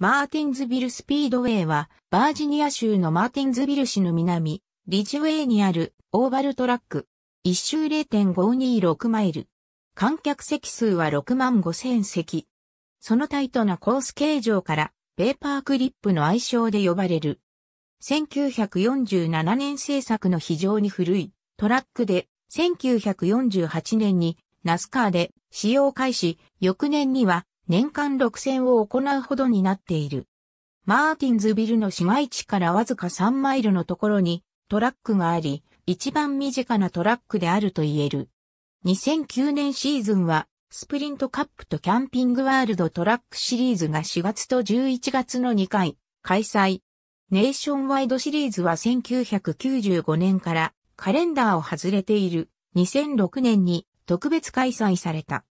マーティンズビルスピードウェイは、バージニア州のマーティンズビル市の南、リジウェイにあるオーバルトラック。1周0.526マイル。観客席数は6万5千席。そのタイトなコース形状から、ペーパークリップの愛称で呼ばれる。1947年製作の非常に古いトラックで、1948年にナスカーで使用開始、翌年には年間6000を行うほどになっている。マーティンズビルの市街地からわずか3マイルのところにトラックがあり、一番身近なトラックであると言える。2009年シーズンは、スプリントカップとキャンピングワールドトラックシリーズが4月と11月の2回開催。ネーションワイドシリーズは1995年からカレンダーを外れている2006年に特別開催された。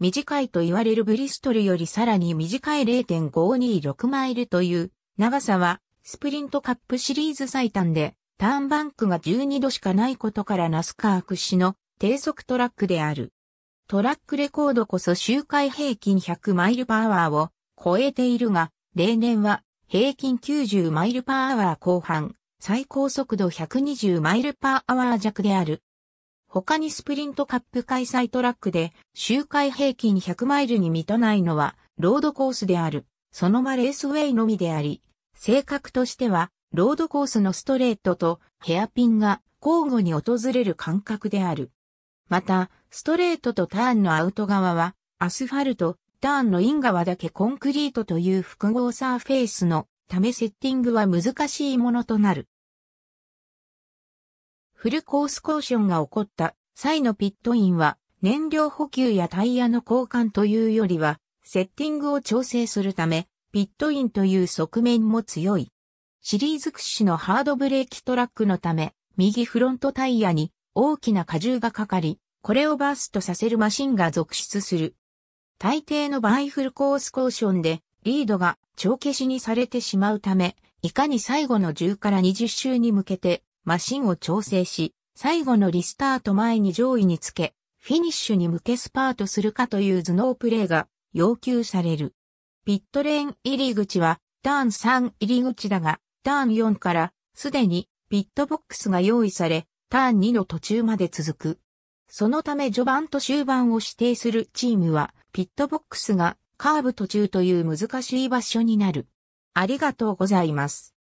短いと言われるブリストルよりさらに短い0.526マイルという長さはスプリントカップシリーズ最短でターンバンクが12度しかないことからナスカー屈指の低速トラックである。トラックレコードこそ周回平均100マイルパワーを超えているが、例年は平均90マイルパワー後半、最高速度120マイルパワー弱である。他にスプリントカップ開催トラックで周回平均100マイルに満たないのはロードコースである、そのまレースウェイのみであり、性格としてはロードコースのストレートとヘアピンが交互に訪れる感覚である。また、ストレートとターンのアウト側はアスファルト、ターンのイン側だけコンクリートという複合サーフェイスのためセッティングは難しいものとなる。フルコースコーションが起こった際のピットインは燃料補給やタイヤの交換というよりはセッティングを調整するためピットインという側面も強い。シリーズ屈指のハードブレーキトラックのため右フロントタイヤに大きな荷重がかかり、これをバーストさせるマシンが続出する。大抵の場合フルコースコーションでリードが帳消しにされてしまうため、いかに最後の10から20周に向けてマシンを調整し、最後のリスタート前に上位につけ、フィニッシュに向けスパートするかという頭脳プレーが要求される。ピットレーン入り口はターン3入り口だが、ターン4からすでにピットボックスが用意され、ターン2の途中まで続く。そのため序盤と終盤を指定するチームは、ピットボックスがカーブ途中という難しい場所になる。ありがとうございます。